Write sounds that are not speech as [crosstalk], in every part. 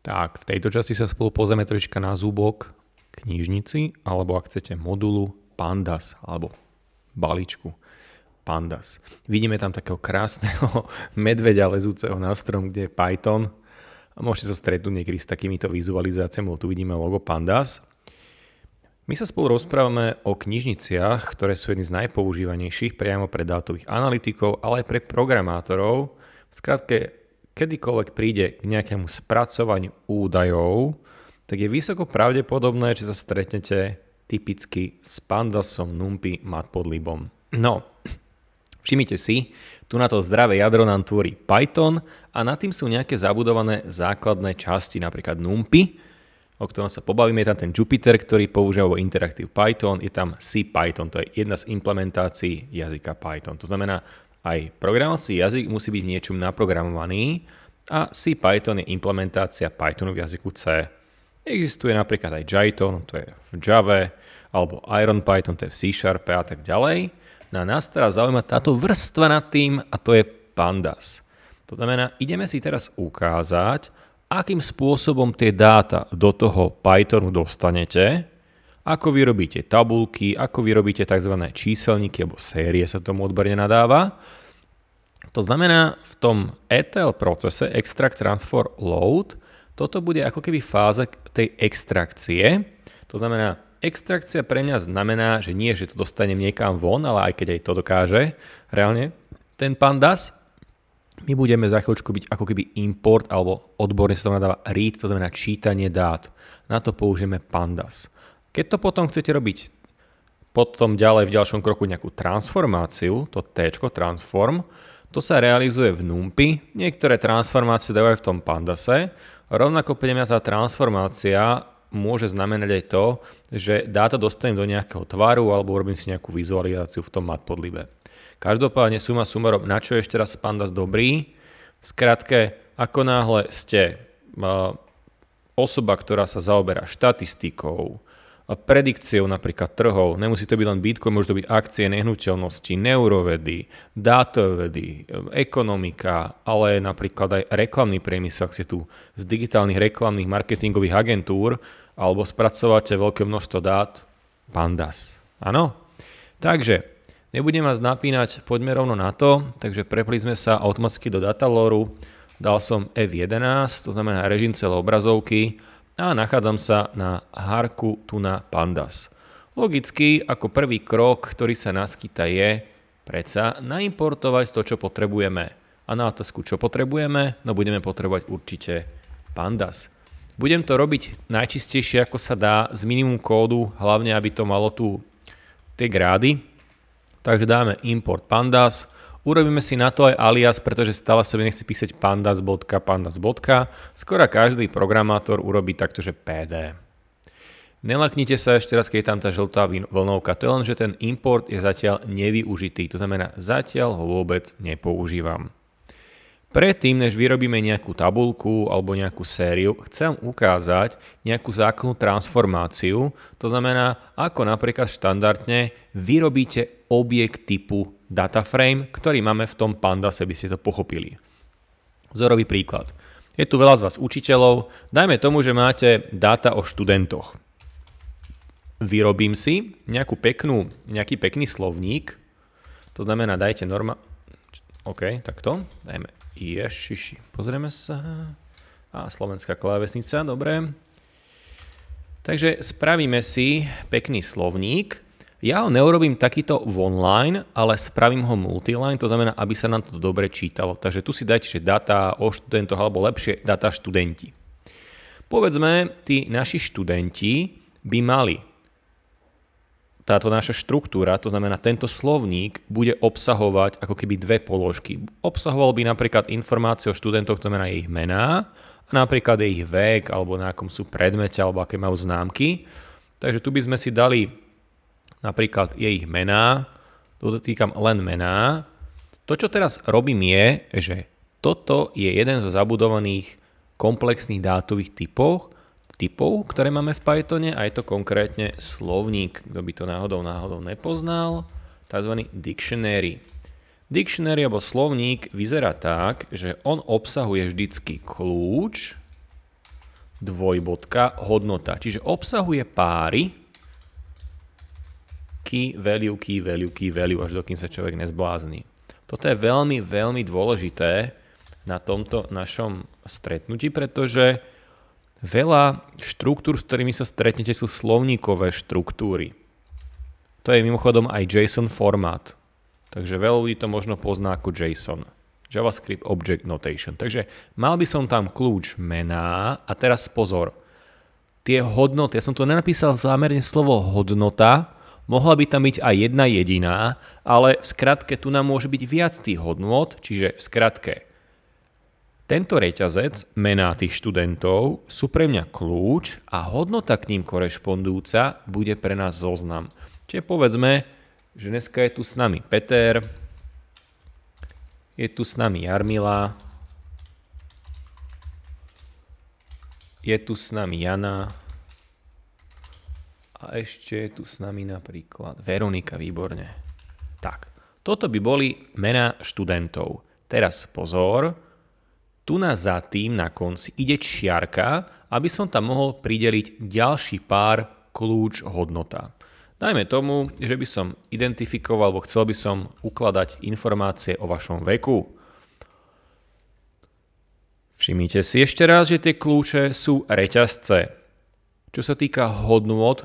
Tak, v tejto časti sa spolu pozrieme troška na zúbok knižnici, alebo ak chcete modulu Pandas, alebo balíčku Pandas. Vidíme tam takého krásneho [laughs] medveďa lezúceho na strom, kde je Python. A môžete sa stretnúť niekedy s takýmito vizualizáciami, lebo tu vidíme logo Pandas. My sa spolu rozprávame o knižniciach, ktoré sú jedny z najpoužívanejších priamo pre dátových analytikov, ale aj pre programátorov. V skratke kedykoľvek príde k nejakému spracovaniu údajov, tak je vysoko pravdepodobné, že sa stretnete typicky s pandasom numpy matpodlibom. No, všimnite si, tu na to zdravé jadro nám tvorí Python a nad tým sú nejaké zabudované základné časti, napríklad numpy, o ktorom sa pobavíme, je tam ten Jupyter, ktorý používa vo Interactive Python, je tam C Python, to je jedna z implementácií jazyka Python. To znamená, aj programovací jazyk musí byť niečom naprogramovaný a C Python je implementácia Pythonu v jazyku C. Existuje napríklad aj Jython, to je v Java, alebo Iron Python, to je v C Sharpe a tak ďalej. No a nás teraz zaujíma táto vrstva nad tým a to je Pandas. To znamená, ideme si teraz ukázať, akým spôsobom tie dáta do toho Pythonu dostanete ako vyrobíte tabulky, ako vyrobíte tzv. číselníky, alebo série sa tomu odberne nadáva. To znamená, v tom ETL procese Extract, Transfer, Load, toto bude ako keby fáza tej extrakcie. To znamená, extrakcia pre mňa znamená, že nie, že to dostanem niekam von, ale aj keď aj to dokáže reálne ten pandas, my budeme za chvíľučku byť ako keby import, alebo odborne sa to nadáva read, to znamená čítanie dát. Na to použijeme pandas. Keď to potom chcete robiť potom ďalej v ďalšom kroku nejakú transformáciu, to T, transform, to sa realizuje v NumPy, niektoré transformácie dávajú v tom Pandase, rovnako pre mňa tá transformácia môže znamenať aj to, že dáta dostanem do nejakého tvaru alebo robím si nejakú vizualizáciu v tom matpodlibe. Každopádne suma sumerom, na čo je ešte raz pandas dobrý? V skratke, ako náhle ste eh, osoba, ktorá sa zaoberá štatistikou, predikciou napríklad trhov. Nemusí to byť len Bitcoin, môžu to byť akcie nehnuteľnosti, neurovedy, dátovedy, ekonomika, ale napríklad aj reklamný priemysel, ak ste tu z digitálnych reklamných marketingových agentúr alebo spracovate veľké množstvo dát, pandas. Áno? Takže, nebudem vás napínať, poďme rovno na to, takže prepli sme sa automaticky do dataloru, dal som F11, to znamená režim celé obrazovky, a nachádzam sa na Harku Tuna Pandas. Logicky, ako prvý krok, ktorý sa naskyta je predsa naimportovať to, čo potrebujeme. A na otázku, čo potrebujeme, no budeme potrebovať určite pandas. Budem to robiť najčistejšie ako sa dá z minimum kódu, hlavne aby to malo tu tie grády. Takže dáme import pandas, Urobíme si na to aj alias, pretože stále sebe nechci písať pandas bodka, pandas bodka. Skoro každý programátor urobí takto, že pd. Nelaknite sa ešte raz, keď je tam tá žltá vlnovka. To je len, že ten import je zatiaľ nevyužitý. To znamená, zatiaľ ho vôbec nepoužívam. Predtým, než vyrobíme nejakú tabulku alebo nejakú sériu, chcem ukázať nejakú základnú transformáciu. To znamená, ako napríklad štandardne vyrobíte objekt typu data frame, ktorý máme v tom pandase, by ste to pochopili. Vzorový príklad. Je tu veľa z vás učiteľov. Dajme tomu, že máte dáta o študentoch. Vyrobím si nejakú peknú, nejaký pekný slovník. To znamená, dajte norma... OK, takto. Dajme ješiši. Pozrieme sa. A slovenská klávesnica, dobre. Takže spravíme si pekný slovník ja ho neurobím takýto online, ale spravím ho multiline, to znamená, aby sa nám to dobre čítalo. Takže tu si dajte, že data o študentoch, alebo lepšie data študenti. Povedzme, tí naši študenti by mali táto naša štruktúra, to znamená tento slovník, bude obsahovať ako keby dve položky. Obsahoval by napríklad informácie o študentoch, to znamená ich mená, a napríklad ich vek, alebo na akom sú predmete, alebo aké majú známky. Takže tu by sme si dali napríklad je ich mená, dotýkam len mená. To, čo teraz robím je, že toto je jeden zo zabudovaných komplexných dátových typov, typov, ktoré máme v Pythone a je to konkrétne slovník, kto by to náhodou náhodou nepoznal, tzv. dictionary. Dictionary alebo slovník vyzerá tak, že on obsahuje vždycky kľúč, dvojbodka, hodnota. Čiže obsahuje páry, key, value, key, value, key, value, až dokým sa človek nezblázni. Toto je veľmi, veľmi dôležité na tomto našom stretnutí, pretože veľa štruktúr, s ktorými sa stretnete, sú slovníkové štruktúry. To je mimochodom aj JSON formát. Takže veľa ľudí to možno pozná ako JSON. JavaScript Object Notation. Takže mal by som tam kľúč mená a teraz pozor. Tie hodnoty, ja som to nenapísal zámerne slovo hodnota, Mohla by tam byť aj jedna jediná, ale v skratke tu nám môže byť viac tých hodnôt, čiže v skratke tento reťazec, mená tých študentov, sú pre mňa kľúč a hodnota k ním korešpondúca bude pre nás zoznam. Čiže povedzme, že dneska je tu s nami Peter, je tu s nami Jarmila, je tu s nami Jana, a ešte je tu s nami napríklad Veronika, výborne. Tak, toto by boli mená študentov. Teraz pozor, tu na za tým na konci ide čiarka, aby som tam mohol prideliť ďalší pár kľúč hodnota. Dajme tomu, že by som identifikoval, alebo chcel by som ukladať informácie o vašom veku. Všimnite si ešte raz, že tie kľúče sú reťazce. Čo sa týka hodnôt,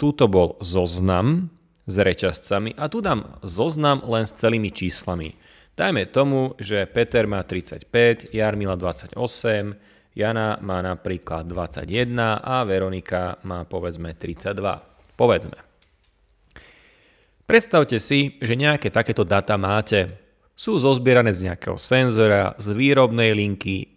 túto bol zoznam s reťazcami a tu dám zoznam len s celými číslami. Dajme tomu, že Peter má 35, Jarmila 28, Jana má napríklad 21 a Veronika má povedzme 32. Povedzme. Predstavte si, že nejaké takéto data máte. Sú zozbierané z nejakého senzora, z výrobnej linky,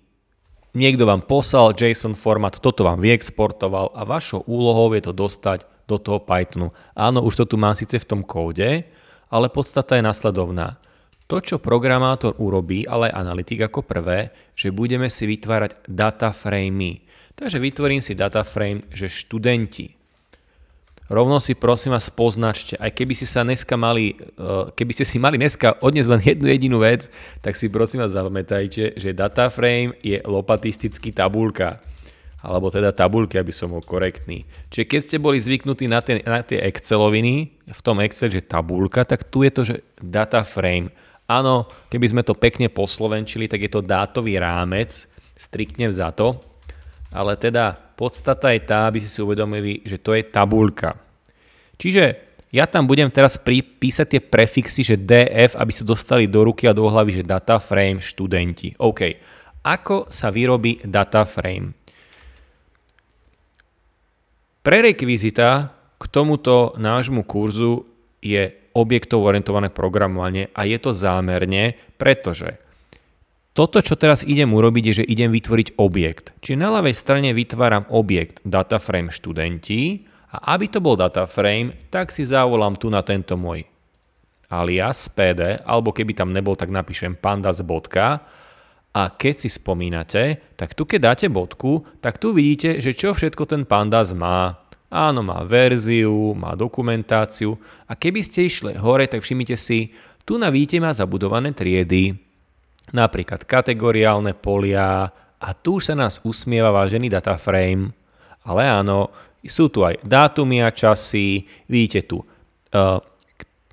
Niekto vám poslal JSON formát, toto vám vyexportoval a vašou úlohou je to dostať do toho Pythonu. Áno, už to tu mám síce v tom kóde, ale podstata je nasledovná. To, čo programátor urobí, ale aj analytik ako prvé, že budeme si vytvárať data framey. Takže vytvorím si data frame, že študenti rovno si prosím vás poznačte. Aj keby, ste sa dneska mali, e, keby ste si mali dneska odniesť len jednu jedinú vec, tak si prosím vás zapamätajte, že data frame je lopatistický tabulka. Alebo teda tabulky, aby som bol korektný. Čiže keď ste boli zvyknutí na, tie, na tie Exceloviny, v tom Excel, že tabulka, tak tu je to, že Data Frame. Áno, keby sme to pekne poslovenčili, tak je to dátový rámec, striktne vzato. Ale teda Podstata je tá, aby ste si uvedomili, že to je tabulka. Čiže ja tam budem teraz písať tie prefixy, že DF, aby sa dostali do ruky a do hlavy, že data frame študenti. OK. Ako sa vyrobí data frame? Prerekvizita k tomuto nášmu kurzu je objektov orientované programovanie a je to zámerne, pretože toto, čo teraz idem urobiť, je, že idem vytvoriť objekt. Čiže na ľavej strane vytváram objekt dataframe študenti a aby to bol dataframe, tak si zavolám tu na tento môj alias pd, alebo keby tam nebol, tak napíšem pandas bodka. A keď si spomínate, tak tu keď dáte bodku, tak tu vidíte, že čo všetko ten pandas má. Áno, má verziu, má dokumentáciu a keby ste išli hore, tak všimnite si, tu na vidíte má zabudované triedy napríklad kategoriálne polia a tu už sa nás usmieva vážený dataframe, ale áno, sú tu aj dátumy a časy, vidíte tu uh,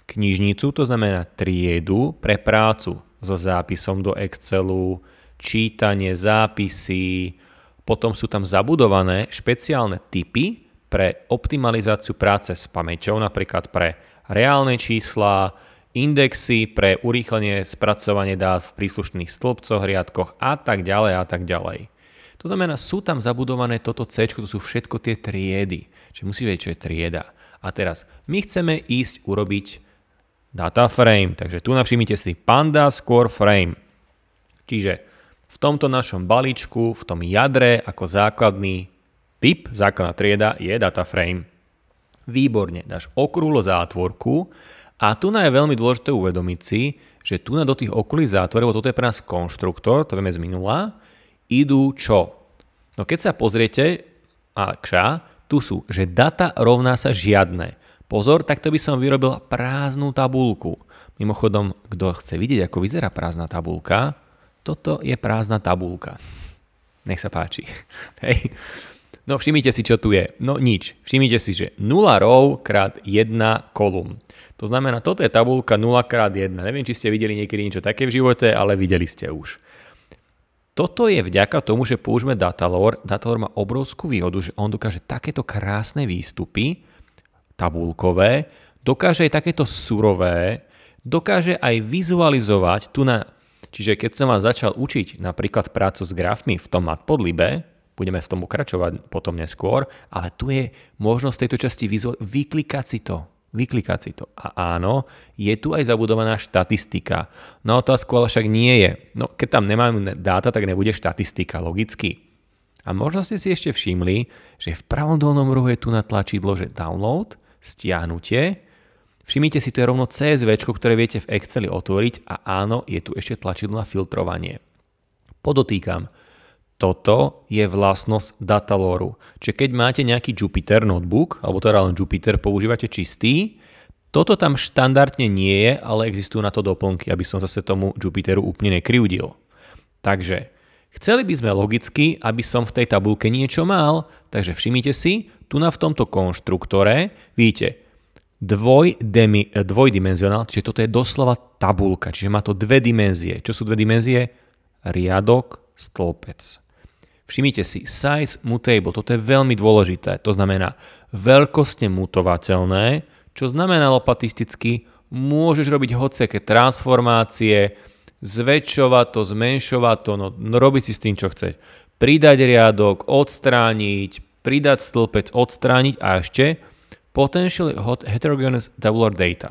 knižnicu, to znamená triedu pre prácu so zápisom do Excelu, čítanie, zápisy, potom sú tam zabudované špeciálne typy pre optimalizáciu práce s pamäťou, napríklad pre reálne čísla, indexy pre urýchlenie spracovanie dát v príslušných stĺpcoch, riadkoch a tak ďalej a tak ďalej. To znamená, sú tam zabudované toto C, to sú všetko tie triedy. Čiže musíš vedieť, čo je trieda. A teraz, my chceme ísť urobiť data frame, takže tu navšimnite si panda score frame. Čiže v tomto našom balíčku, v tom jadre ako základný typ, základná trieda je data frame. Výborne, dáš okrúlo zátvorku a tu je veľmi dôležité uvedomiť si, že tu na do tých zátvorov, toto je pre nás konštruktor, to vieme z minula, idú čo? No keď sa pozriete, a kša, tu sú, že data rovná sa žiadne. Pozor, takto by som vyrobil prázdnu tabulku. Mimochodom, kto chce vidieť, ako vyzerá prázdna tabulka, toto je prázdna tabulka. Nech sa páči. [laughs] Hej. No všimnite si, čo tu je. No nič. Všimnite si, že 0 row krát 1 kolum. To znamená, toto je tabulka 0x1. Neviem, či ste videli niekedy niečo také v živote, ale videli ste už. Toto je vďaka tomu, že použijeme Datalore. Datalore má obrovskú výhodu, že on dokáže takéto krásne výstupy, tabulkové, dokáže aj takéto surové, dokáže aj vizualizovať tu na... Čiže keď som vás začal učiť napríklad prácu s grafmi v tom matpodlibe, budeme v tom pokračovať potom neskôr, ale tu je možnosť tejto časti vyklikať si to, vyklikať si to. A áno, je tu aj zabudovaná štatistika. No otázku ale však nie je. No keď tam nemáme dáta, tak nebude štatistika, logicky. A možno ste si ešte všimli, že v pravom dolnom rohu je tu na tlačidlo, že download, stiahnutie. Všimnite si, to je rovno CSV, ktoré viete v Exceli otvoriť a áno, je tu ešte tlačidlo na filtrovanie. Podotýkam, toto je vlastnosť dataloru. Čiže keď máte nejaký Jupyter notebook, alebo teda len Jupyter, používate čistý, toto tam štandardne nie je, ale existujú na to doplnky, aby som zase tomu Jupiteru úplne nekryudil. Takže chceli by sme logicky, aby som v tej tabulke niečo mal, takže všimnite si, tu na v tomto konštruktore, vidíte, dvojdemi, eh, dvojdimenzionál, čiže toto je doslova tabulka, čiže má to dve dimenzie. Čo sú dve dimenzie? Riadok, stĺpec. Všimnite si, size mutable, toto je veľmi dôležité, to znamená veľkostne mutovateľné, čo znamená lopatisticky, môžeš robiť hociaké transformácie, zväčšovať to, zmenšovať to, no, no robiť si s tým, čo chceš. Pridať riadok, odstrániť, pridať stĺpec, odstrániť a ešte potentially heterogeneous tabular er data.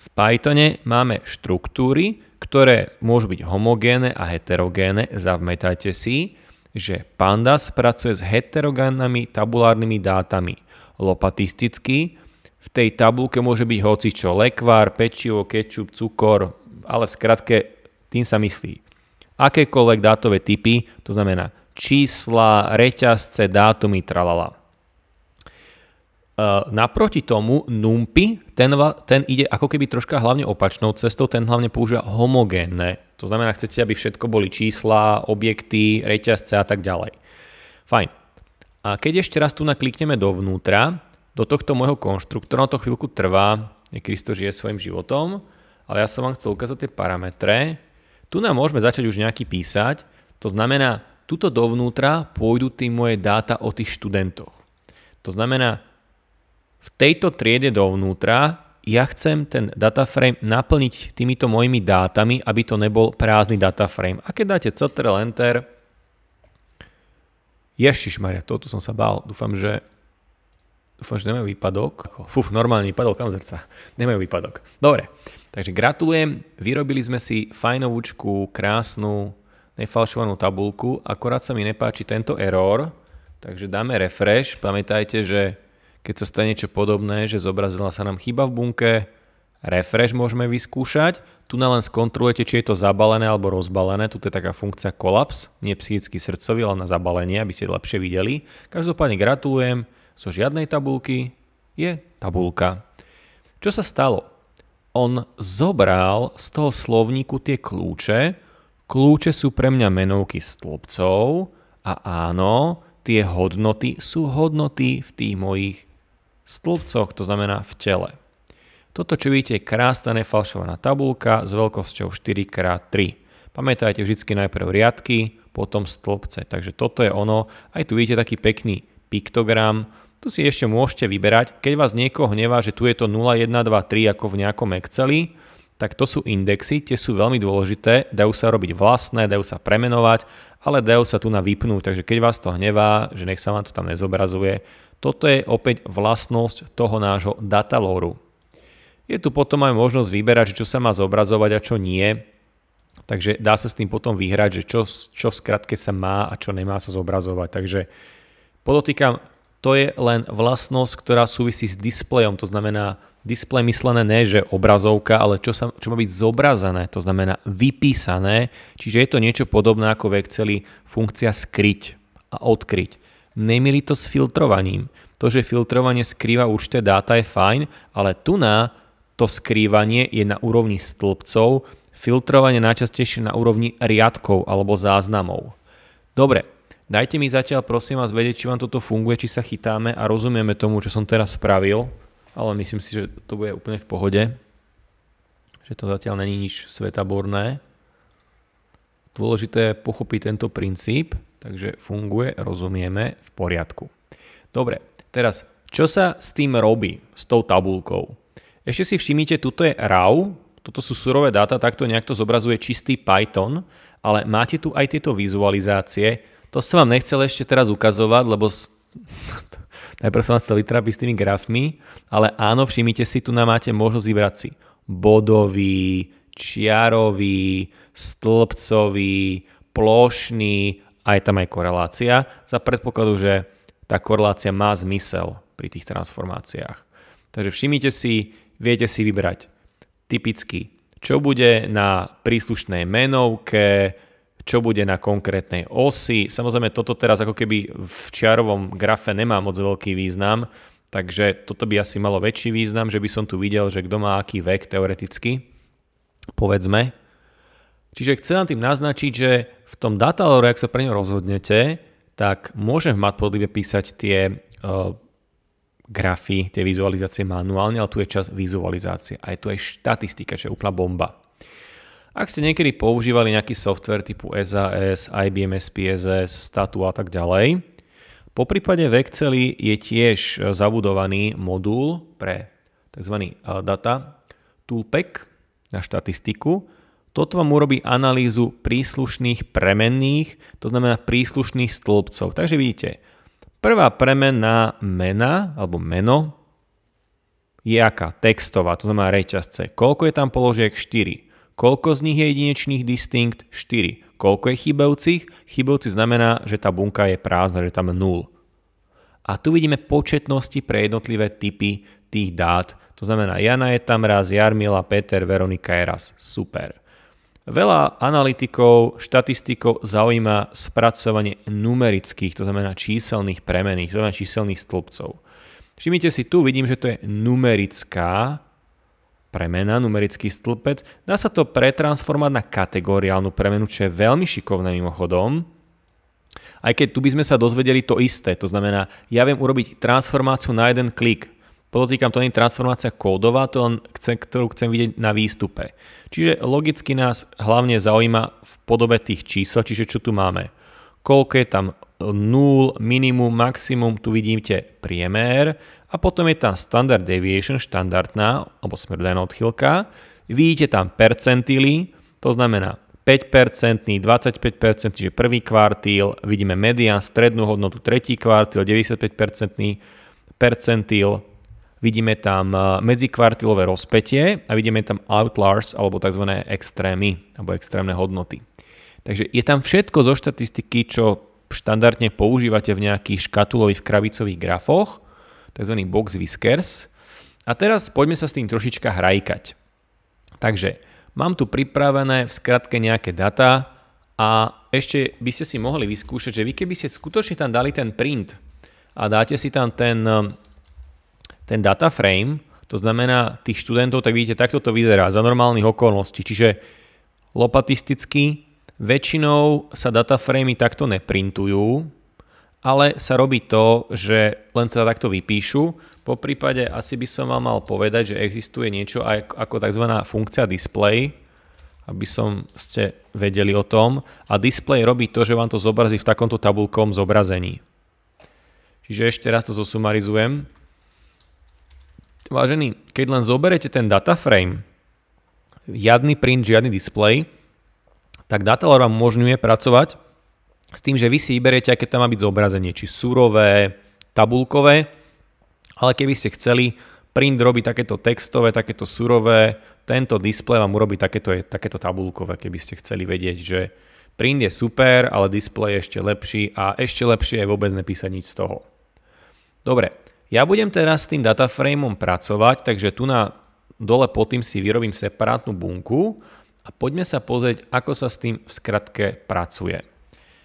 V Pythone máme štruktúry, ktoré môžu byť homogénne a heterogéne, zavmetajte si že Pandas pracuje s heterogénnymi tabulárnymi dátami. Lopatisticky v tej tabulke môže byť hocičo, lekvár, pečivo, kečup, cukor, ale v skratke tým sa myslí. Akékoľvek dátové typy, to znamená čísla, reťazce, dátumy, tralala. E, naproti tomu NumPy, ten, ten ide ako keby troška hlavne opačnou cestou, ten hlavne používa homogénne to znamená, chcete, aby všetko boli čísla, objekty, reťazce a tak ďalej. Fajn. A keď ešte raz tu naklikneme dovnútra, do tohto môjho konštruktora, to chvíľku trvá, niekedy to žije svojim životom, ale ja som vám chcel ukázať tie parametre. Tu nám môžeme začať už nejaký písať, to znamená, tuto dovnútra pôjdu tie moje dáta o tých študentoch. To znamená, v tejto triede dovnútra ja chcem ten dataframe naplniť týmito mojimi dátami, aby to nebol prázdny dataframe. A keď dáte Ctrl Enter, Ježišmaria, toto som sa bál. Dúfam, že Dúfam, že nemajú výpadok. Fuf, normálne výpadol zrca. Nemajú výpadok. Dobre, takže gratulujem. Vyrobili sme si fajnovúčku, krásnu, nefalšovanú tabulku. Akorát sa mi nepáči tento error, takže dáme refresh. Pamätajte, že keď sa stane niečo podobné, že zobrazila sa nám chyba v bunke, refresh môžeme vyskúšať, tu na len skontrolujete, či je to zabalené alebo rozbalené, tu je taká funkcia kolaps, nie psychicky srdcový, ale na zabalenie, aby ste lepšie videli. Každopádne gratulujem, zo žiadnej tabulky je tabulka. Čo sa stalo? On zobral z toho slovníku tie kľúče, kľúče sú pre mňa menovky stĺpcov a áno, tie hodnoty sú hodnoty v tých mojich stĺpcoch, to znamená v tele. Toto, čo vidíte, je krásna nefalšovaná tabulka s veľkosťou 4x3. Pamätajte vždy najprv riadky, potom stĺpce. Takže toto je ono. Aj tu vidíte taký pekný piktogram. Tu si ešte môžete vyberať. Keď vás niekoho hnevá, že tu je to 0, 1, 2, 3 ako v nejakom Exceli, tak to sú indexy, tie sú veľmi dôležité, dajú sa robiť vlastné, dajú sa premenovať, ale dajú sa tu na vypnúť, takže keď vás to hnevá, že nech sa vám to tam nezobrazuje, toto je opäť vlastnosť toho nášho datalóru. Je tu potom aj možnosť vyberať, čo sa má zobrazovať a čo nie. Takže dá sa s tým potom vyhrať, že čo, čo v skratke sa má a čo nemá sa zobrazovať. Takže podotýkam, to je len vlastnosť, ktorá súvisí s displejom. To znamená, displej myslené ne, že obrazovka, ale čo, sa, čo má byť zobrazené, to znamená vypísané. Čiže je to niečo podobné ako v Exceli funkcia skryť a odkryť. Nemili to s filtrovaním. To, že filtrovanie skrýva určité dáta je fajn, ale tu na to skrývanie je na úrovni stĺpcov, filtrovanie najčastejšie na úrovni riadkov alebo záznamov. Dobre, dajte mi zatiaľ prosím vás vedieť, či vám toto funguje, či sa chytáme a rozumieme tomu, čo som teraz spravil, ale myslím si, že to bude úplne v pohode, že to zatiaľ není nič svetaborné. Dôležité je pochopiť tento princíp. Takže funguje, rozumieme, v poriadku. Dobre, teraz čo sa s tým robí, s tou tabulkou? Ešte si všimnite, tuto je RAW, toto sú surové dáta, takto nejak to zobrazuje čistý Python, ale máte tu aj tieto vizualizácie. To som vám nechcel ešte teraz ukazovať, lebo [laughs] najprv som vás chcel vytrapiť s tými grafmi, ale áno, všimnite si, tu nám máte možnosť vybrať si bodový, čiarový, stĺpcový, plošný a je tam aj korelácia za predpokladu, že tá korelácia má zmysel pri tých transformáciách. Takže všimnite si, viete si vybrať typicky, čo bude na príslušnej menovke, čo bude na konkrétnej osi. Samozrejme, toto teraz ako keby v čiarovom grafe nemá moc veľký význam, takže toto by asi malo väčší význam, že by som tu videl, že kto má aký vek teoreticky, povedzme. Čiže chcem vám tým naznačiť, že v tom datalore, ak sa pre ňo rozhodnete, tak môžem v Matplotlibe písať tie uh, grafy, tie vizualizácie manuálne, ale tu je čas vizualizácie. A je tu aj štatistika, čo je úplná bomba. Ak ste niekedy používali nejaký software typu SAS, IBM SPSS, Statu a tak ďalej, po prípade v Exceli je tiež e, zabudovaný modul pre tzv. E, data toolpack na štatistiku, toto vám urobí analýzu príslušných premenných, to znamená príslušných stĺpcov. Takže vidíte, prvá premenná mena alebo meno je aká? Textová, to znamená reťazce. Koľko je tam položiek? 4. Koľko z nich je jedinečných distinct? 4. Koľko je chybevcích? Chybevci znamená, že tá bunka je prázdna, že je tam 0. A tu vidíme početnosti pre jednotlivé typy tých dát. To znamená, Jana je tam raz, Jarmila, Peter, Veronika je raz. Super. Veľa analytikov, štatistikov zaujíma spracovanie numerických, to znamená číselných premených, to znamená číselných stĺpcov. Všimnite si, tu vidím, že to je numerická premena, numerický stĺpec. Dá sa to pretransformovať na kategoriálnu premenu, čo je veľmi šikovné mimochodom. Aj keď tu by sme sa dozvedeli to isté, to znamená, ja viem urobiť transformáciu na jeden klik. Podotýkam, to nie je transformácia kódová, to len chcem, ktorú chcem vidieť na výstupe. Čiže logicky nás hlavne zaujíma v podobe tých čísel, čiže čo tu máme. Koľko je tam 0, minimum, maximum, tu vidíte priemer a potom je tam standard deviation, štandardná alebo smerlená odchylka. Vidíte tam percentily, to znamená 5%, 25%, čiže prvý kvartíl, vidíme median, strednú hodnotu, tretí kvartíl, 95% percentil, vidíme tam e, medzikvartilové rozpetie a vidíme tam outliers alebo tzv. extrémy alebo extrémne hodnoty. Takže je tam všetko zo štatistiky, čo štandardne používate v nejakých škatulových krabicových grafoch, tzv. box whiskers. A teraz poďme sa s tým trošička hrajkať. Takže mám tu pripravené v skratke nejaké data a ešte by ste si mohli vyskúšať, že vy keby ste skutočne tam dali ten print a dáte si tam ten e, ten data frame, to znamená tých študentov, tak vidíte, takto to vyzerá za normálnych okolností. Čiže lopatisticky väčšinou sa data framey takto neprintujú, ale sa robí to, že len sa takto vypíšu. Po prípade asi by som vám mal povedať, že existuje niečo ako tzv. funkcia display, aby som ste vedeli o tom. A display robí to, že vám to zobrazí v takomto tabulkovom zobrazení. Čiže ešte raz to zosumarizujem. Vážený, keď len zoberete ten data frame, žiadny print, žiadny display, tak Datalore vám umožňuje pracovať s tým, že vy si vyberete, aké tam má byť zobrazenie, či surové, tabulkové, ale keby ste chceli, print robí takéto textové, takéto surové, tento display vám urobí takéto, takéto tabulkové, keby ste chceli vedieť, že print je super, ale display je ešte lepší a ešte lepšie je vôbec nepísať nič z toho. Dobre, ja budem teraz s tým dataframeom pracovať, takže tu na dole pod tým si vyrobím separátnu bunku a poďme sa pozrieť, ako sa s tým v skratke pracuje.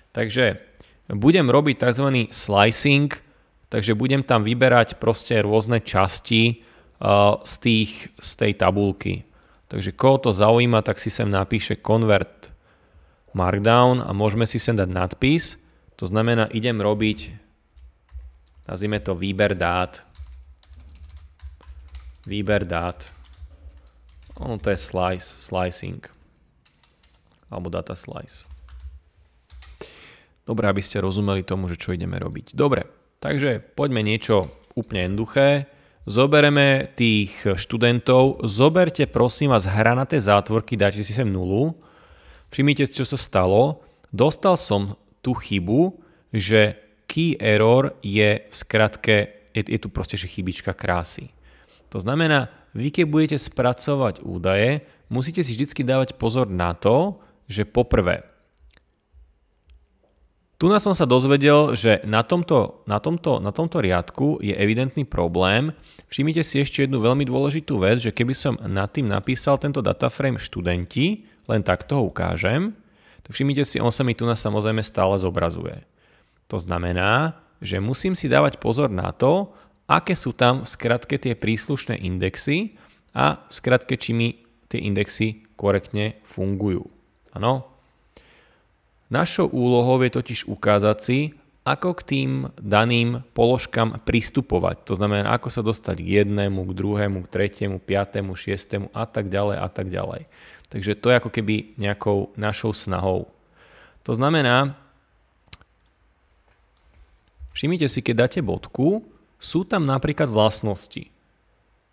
Takže budem robiť tzv. slicing, takže budem tam vyberať proste rôzne časti eh, z, tých, z tej tabulky. Takže koho to zaujíma, tak si sem napíše convert markdown a môžeme si sem dať nadpis. To znamená, idem robiť nazvime to výber dát. Výber dát. Ono to je slice, slicing. Alebo data slice. Dobre, aby ste rozumeli tomu, že čo ideme robiť. Dobre, takže poďme niečo úplne jednoduché. Zobereme tých študentov, zoberte prosím vás hranaté zátvorky, dajte si sem nulu. Všimnite si, čo sa stalo. Dostal som tú chybu, že key error je v skratke, je, je tu proste že chybička krásy. To znamená, vy keď budete spracovať údaje, musíte si vždy dávať pozor na to, že poprvé, tu nás som sa dozvedel, že na tomto, na, tomto, na tomto riadku je evidentný problém. Všimnite si ešte jednu veľmi dôležitú vec, že keby som nad tým napísal tento dataframe študenti, len takto ho ukážem, tak všimnite si, on sa mi tu na samozrejme stále zobrazuje. To znamená, že musím si dávať pozor na to, aké sú tam v skratke tie príslušné indexy a v skratke, či mi tie indexy korektne fungujú. Áno? Našou úlohou je totiž ukázať si, ako k tým daným položkám pristupovať. To znamená, ako sa dostať k jednému, k druhému, k tretiemu, piatému, šiestému a tak ďalej a tak ďalej. Takže to je ako keby nejakou našou snahou. To znamená, Všimnite si, keď dáte bodku, sú tam napríklad vlastnosti.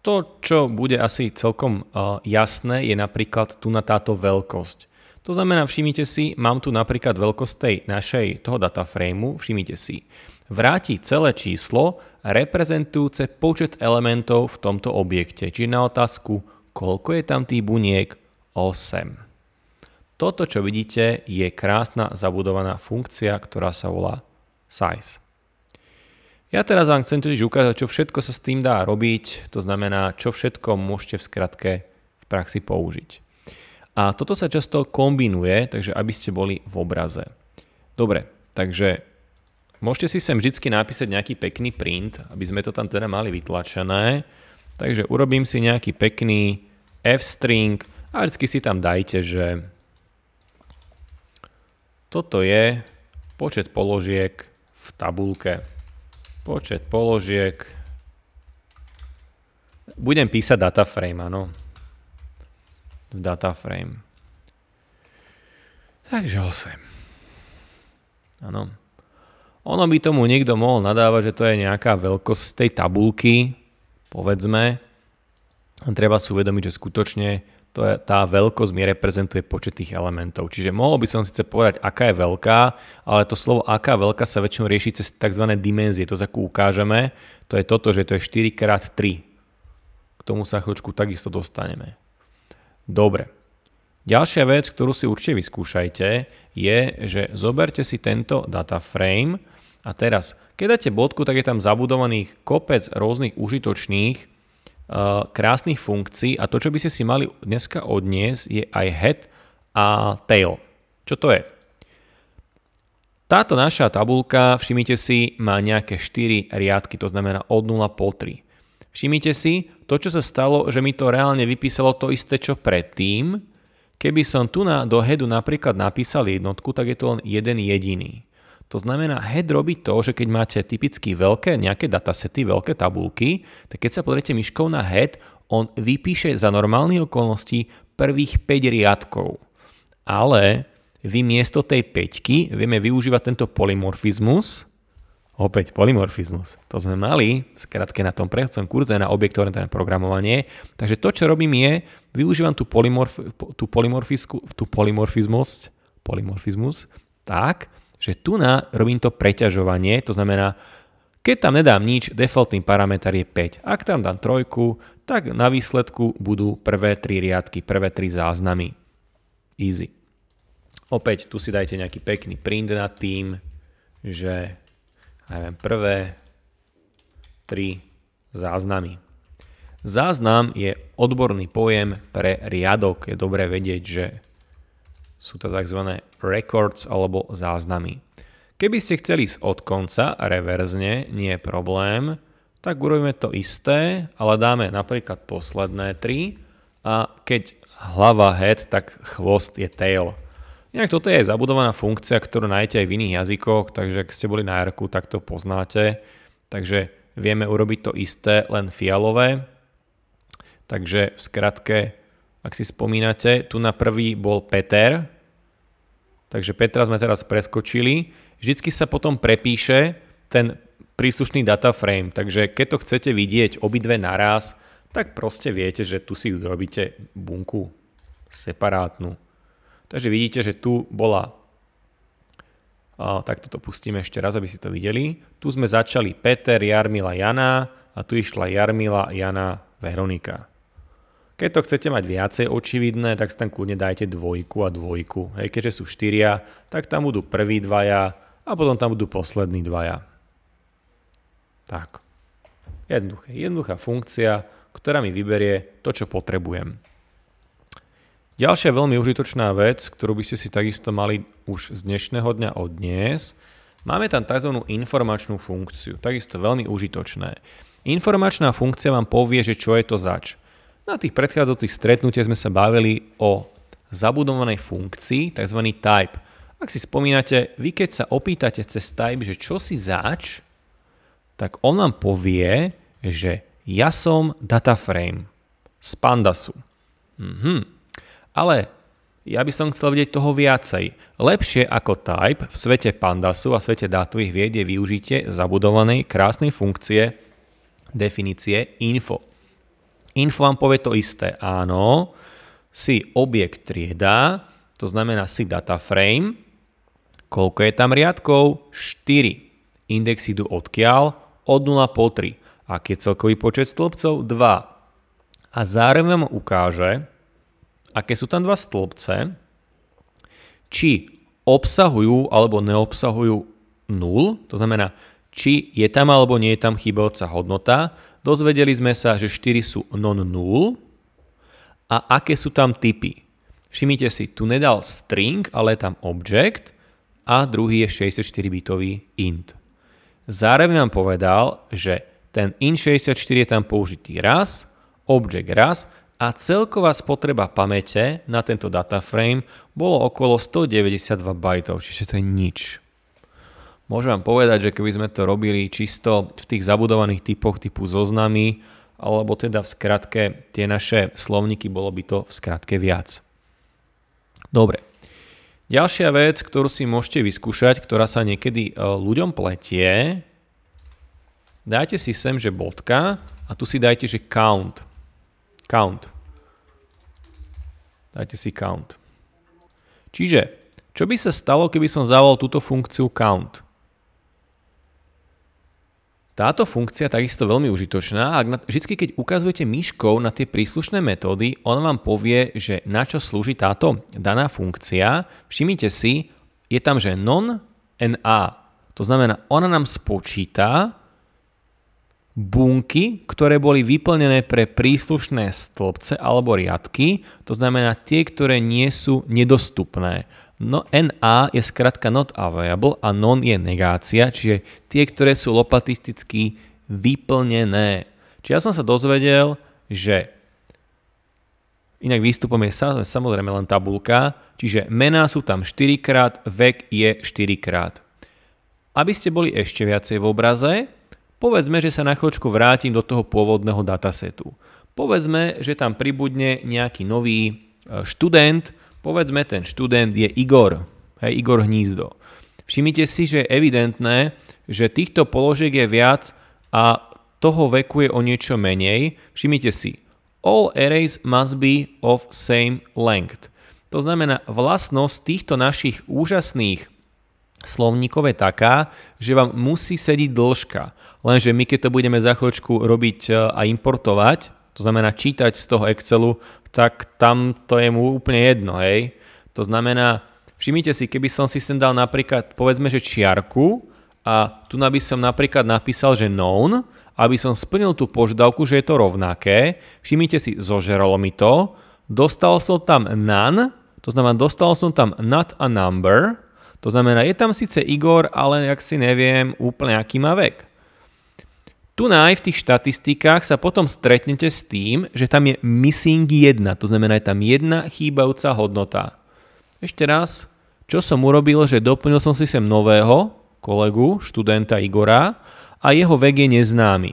To, čo bude asi celkom e, jasné, je napríklad tu na táto veľkosť. To znamená, všimnite si, mám tu napríklad veľkosť tej našej, toho frameu, všimnite si, vráti celé číslo reprezentujúce počet elementov v tomto objekte. Čiže na otázku, koľko je tam tých buniek? 8. Toto, čo vidíte, je krásna zabudovaná funkcia, ktorá sa volá size. Ja teraz vám chcem tiež ukázať, čo všetko sa s tým dá robiť, to znamená, čo všetko môžete v skratke v praxi použiť. A toto sa často kombinuje, takže aby ste boli v obraze. Dobre, takže môžete si sem vždy napísať nejaký pekný print, aby sme to tam teda mali vytlačené. Takže urobím si nejaký pekný f-string a vždy si tam dajte, že toto je počet položiek v tabulke. Počet položiek. Budem písať dataframe, áno. V dataframe. Takže 8. Áno. Ono by tomu niekto mohol nadávať, že to je nejaká veľkosť tej tabulky, povedzme. treba si uvedomiť, že skutočne to je, tá veľkosť mi reprezentuje počet tých elementov. Čiže mohol by som síce povedať, aká je veľká, ale to slovo aká veľká sa väčšinou rieši cez tzv. dimenzie. To, za ukážeme, to je toto, že to je 4x3. K tomu sa chvíľučku takisto dostaneme. Dobre. Ďalšia vec, ktorú si určite vyskúšajte, je, že zoberte si tento data frame a teraz, keď dáte bodku, tak je tam zabudovaných kopec rôznych užitočných Eh, krásnych funkcií a to, čo by ste si mali dneska odniesť, je aj head a tail. Čo to je? Táto naša tabulka, všimnite si, má nejaké 4 riadky, to znamená od 0 po 3. Všimnite si, to, čo sa stalo, že mi to reálne vypísalo to isté, čo predtým. Keby som tu na, do headu napríklad napísal jednotku, tak je to len jeden jediný. To znamená, head robí to, že keď máte typicky veľké nejaké datasety, veľké tabulky, tak keď sa pozriete myškou na head, on vypíše za normálnych okolností prvých 5 riadkov. Ale vy miesto tej 5 vieme využívať tento polymorfizmus, opäť polymorfizmus. To sme mali, skratke na tom prechádzom kurze na objektorientálne programovanie. Takže to, čo robím je, využívam tú, polymorf, tú, tú polymorfizmus, polymorfizmus tak, že tu na robím to preťažovanie, to znamená, keď tam nedám nič, defaultný parameter je 5. Ak tam dám trojku, tak na výsledku budú prvé tri riadky, prvé tri záznamy. Easy. Opäť tu si dajte nejaký pekný print nad tým, že neviem, prvé tri záznamy. Záznam je odborný pojem pre riadok. Je dobré vedieť, že sú to tzv. records alebo záznamy. Keby ste chceli ísť od konca reverzne, nie je problém, tak urobíme to isté, ale dáme napríklad posledné tri. a keď hlava head, tak chvost je tail. Inak toto je zabudovaná funkcia, ktorú nájdete aj v iných jazykoch, takže ak ste boli na r tak to poznáte. Takže vieme urobiť to isté, len fialové. Takže v skratke ak si spomínate, tu na prvý bol Peter, takže Petra sme teraz preskočili. Vždycky sa potom prepíše ten príslušný data frame, takže keď to chcete vidieť obidve naraz, tak proste viete, že tu si robíte bunku separátnu. Takže vidíte, že tu bola a, tak toto pustíme ešte raz, aby si to videli. Tu sme začali Peter, Jarmila, Jana a tu išla Jarmila, Jana, Veronika. Keď to chcete mať viacej očividné, tak si tam kľudne dajte dvojku a dvojku. Hej, keďže sú štyria, tak tam budú prví dvaja a potom tam budú poslední dvaja. Tak. Jednoduché. Jednoduchá funkcia, ktorá mi vyberie to, čo potrebujem. Ďalšia veľmi užitočná vec, ktorú by ste si takisto mali už z dnešného dňa odniesť, máme tam tzv. informačnú funkciu, takisto veľmi užitočné. Informačná funkcia vám povie, že čo je to zač. Na tých predchádzajúcich stretnutiach sme sa bavili o zabudovanej funkcii, tzv. type. Ak si spomínate, vy keď sa opýtate cez type, že čo si zač, tak on vám povie, že ja som dataframe z pandasu. Mhm. Ale ja by som chcel vidieť toho viacej. Lepšie ako type v svete pandasu a svete dátových vied je využitie zabudovanej krásnej funkcie definície info. Info vám povie to isté. Áno, si objekt trieda, to znamená si data frame. Koľko je tam riadkov? 4. Index idú odkiaľ? Od 0 po 3. a je celkový počet stĺpcov? 2. A zároveň vám ukáže, aké sú tam dva stĺpce, či obsahujú alebo neobsahujú 0, to znamená, či je tam alebo nie je tam chýbajúca hodnota Dozvedeli sme sa, že 4 sú non-null a aké sú tam typy. Všimnite si, tu nedal string, ale tam object a druhý je 64-bitový int. Zároveň nám povedal, že ten int64 je tam použitý raz, object raz a celková spotreba pamäte na tento dataframe bolo okolo 192 bajtov, čiže to je nič. Môžem vám povedať, že keby sme to robili čisto v tých zabudovaných typoch typu zoznamy, alebo teda v skratke tie naše slovníky, bolo by to v skratke viac. Dobre. Ďalšia vec, ktorú si môžete vyskúšať, ktorá sa niekedy e, ľuďom pletie, dajte si sem, že bodka a tu si dajte, že count. Count. Dajte si count. Čiže, čo by sa stalo, keby som zavolal túto funkciu count? Táto funkcia je takisto veľmi užitočná a vždy, keď ukazujete myškou na tie príslušné metódy, on vám povie, že na čo slúži táto daná funkcia. Všimnite si, je tam, že non NA. To znamená, ona nám spočíta bunky, ktoré boli vyplnené pre príslušné stĺpce alebo riadky, to znamená tie, ktoré nie sú nedostupné. No, NA je skratka not available a non je negácia, čiže tie, ktoré sú lopatisticky vyplnené. Čiže ja som sa dozvedel, že Inak výstupom je samozrejme len tabulka, čiže mená sú tam 4 krát, vek je 4 krát. Aby ste boli ešte viacej v obraze, povedzme, že sa na chvíľočku vrátim do toho pôvodného datasetu. Povedzme, že tam pribudne nejaký nový e, študent, Povedzme, ten študent je Igor, hej, Igor Hnízdo. Všimnite si, že je evidentné, že týchto položiek je viac a toho veku je o niečo menej. Všimnite si, all arrays must be of same length. To znamená, vlastnosť týchto našich úžasných slovníkov je taká, že vám musí sediť dĺžka. Lenže my keď to budeme za chvíľočku robiť e, a importovať, to znamená čítať z toho Excelu tak tam to je mu úplne jedno, hej. To znamená, všimnite si, keby som si sem dal napríklad, povedzme, že čiarku a tu by som napríklad napísal, že known, aby som splnil tú požiadavku, že je to rovnaké. Všimnite si, zožeralo mi to. Dostal som tam none, to znamená, dostal som tam not a number, to znamená, je tam síce Igor, ale jak si neviem úplne, aký má vek. Tu aj v tých štatistikách sa potom stretnete s tým, že tam je missing 1, to znamená je tam jedna chýbajúca hodnota. Ešte raz, čo som urobil, že doplnil som si sem nového kolegu, študenta Igora a jeho vek je neznámy.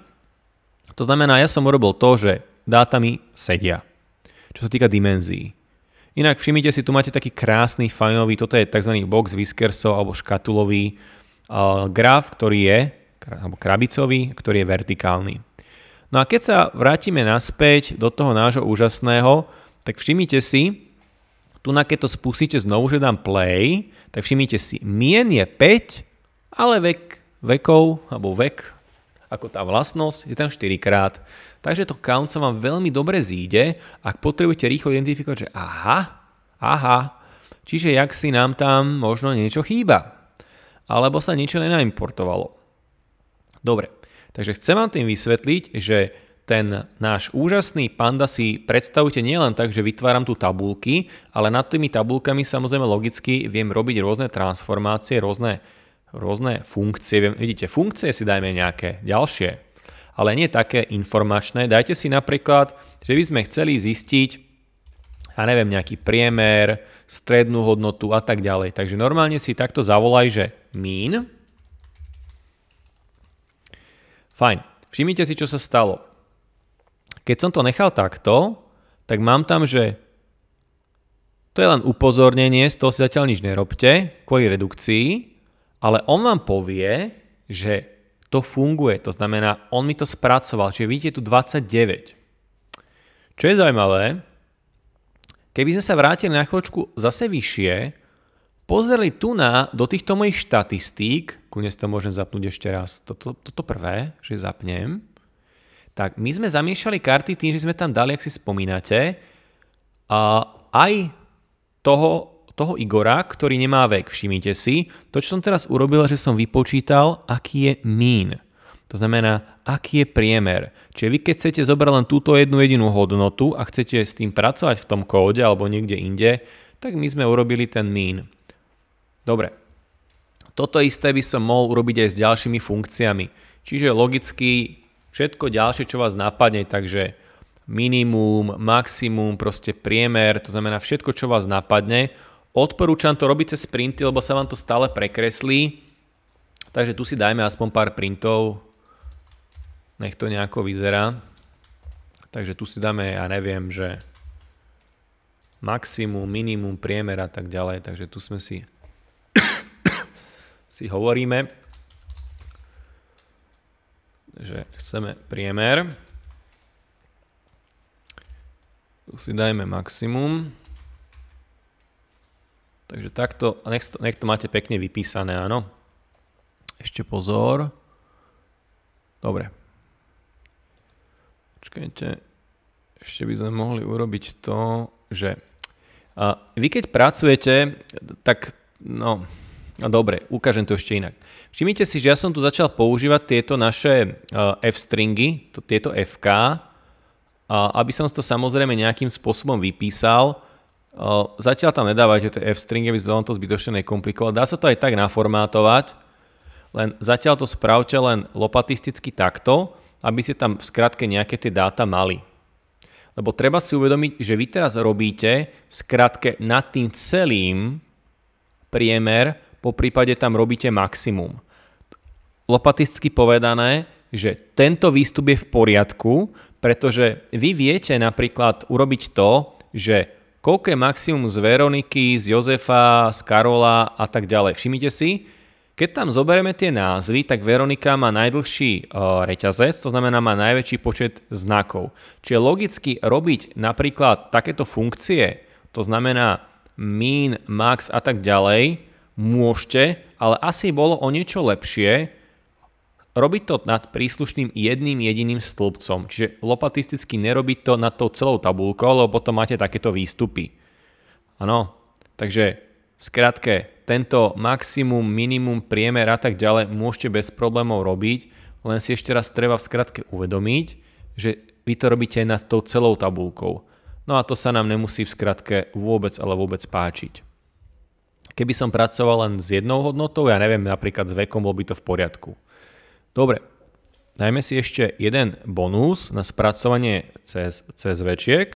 To znamená, ja som urobil to, že dáta mi sedia, čo sa týka dimenzií. Inak všimnite si, tu máte taký krásny fajnový, toto je tzv. box whiskersov alebo škatulový uh, graf, ktorý je alebo krabicový, ktorý je vertikálny. No a keď sa vrátime naspäť do toho nášho úžasného, tak všimnite si, tu na keď to spustíte znovu, že dám play, tak všimnite si, mien je 5, ale vek, vekov, alebo vek, ako tá vlastnosť, je tam 4 krát. Takže to count sa vám veľmi dobre zíde, ak potrebujete rýchlo identifikovať, že aha, aha, čiže jak si nám tam možno niečo chýba. Alebo sa niečo nenaimportovalo. Dobre, takže chcem vám tým vysvetliť, že ten náš úžasný panda si predstavujte nielen tak, že vytváram tu tabulky, ale nad tými tabulkami samozrejme logicky viem robiť rôzne transformácie, rôzne, rôzne funkcie. Viem, vidíte, funkcie si dajme nejaké ďalšie, ale nie také informačné. Dajte si napríklad, že by sme chceli zistiť, a neviem, nejaký priemer, strednú hodnotu a tak ďalej. Takže normálne si takto zavolaj, že mean, Fajn. Všimnite si, čo sa stalo. Keď som to nechal takto, tak mám tam, že to je len upozornenie, z toho si zatiaľ nič nerobte, kvôli redukcii, ale on vám povie, že to funguje, to znamená, on mi to spracoval, čiže vidíte tu 29. Čo je zaujímavé, keby sme sa vrátili na chvíľočku zase vyššie, pozreli tu na, do týchto mojich štatistík, kľudne si to môžem zapnúť ešte raz, toto, toto prvé, že zapnem, tak my sme zamiešali karty tým, že sme tam dali, ak si spomínate, a aj toho, toho Igora, ktorý nemá vek, všimnite si. To, čo som teraz urobil, že som vypočítal, aký je mín. To znamená, aký je priemer. Čiže vy keď chcete zobrať len túto jednu jedinú hodnotu a chcete s tým pracovať v tom kóde alebo niekde inde, tak my sme urobili ten mín. Dobre, toto isté by som mohol urobiť aj s ďalšími funkciami. Čiže logicky všetko ďalšie, čo vás napadne, takže minimum, maximum, proste priemer, to znamená všetko, čo vás napadne. Odporúčam to robiť cez printy, lebo sa vám to stále prekreslí. Takže tu si dajme aspoň pár printov. Nech to nejako vyzerá. Takže tu si dáme, ja neviem, že maximum, minimum, priemer a tak ďalej. Takže tu sme si si hovoríme, že chceme priemer. Tu si dajme maximum. Takže takto, nech to, nech to máte pekne vypísané, áno. Ešte pozor. Dobre. Počkajte, ešte by sme mohli urobiť to, že a vy keď pracujete, tak no, No dobre, ukážem to ešte inak. Všimnite si, že ja som tu začal používať tieto naše eh, f-stringy, tieto fk, aby som to samozrejme nejakým spôsobom vypísal. Eh, zatiaľ tam nedávajte tie f-stringy, aby vám to zbytočne nekomplikovali. Dá sa to aj tak naformátovať, len zatiaľ to spravte len lopatisticky takto, aby ste tam v skratke nejaké tie dáta mali. Lebo treba si uvedomiť, že vy teraz robíte v skratke nad tým celým priemer po prípade tam robíte maximum. Lopatisticky povedané, že tento výstup je v poriadku, pretože vy viete napríklad urobiť to, že koľko je maximum z Veroniky, z Jozefa, z Karola a tak ďalej. Všimnite si, keď tam zoberieme tie názvy, tak Veronika má najdlhší e, reťazec, to znamená má najväčší počet znakov. Čiže logicky robiť napríklad takéto funkcie, to znamená min, max a tak ďalej, môžete, ale asi bolo o niečo lepšie robiť to nad príslušným jedným jediným stĺpcom. Čiže lopatisticky nerobiť to nad tou celou tabulkou, lebo potom máte takéto výstupy. Áno, takže v skratke, tento maximum, minimum, priemer a tak ďalej môžete bez problémov robiť, len si ešte raz treba v skratke uvedomiť, že vy to robíte nad tou celou tabulkou. No a to sa nám nemusí v skratke vôbec ale vôbec páčiť. Keby som pracoval len s jednou hodnotou, ja neviem, napríklad s vekom, bol by to v poriadku. Dobre, dajme si ešte jeden bonus na spracovanie cez, cez večiek.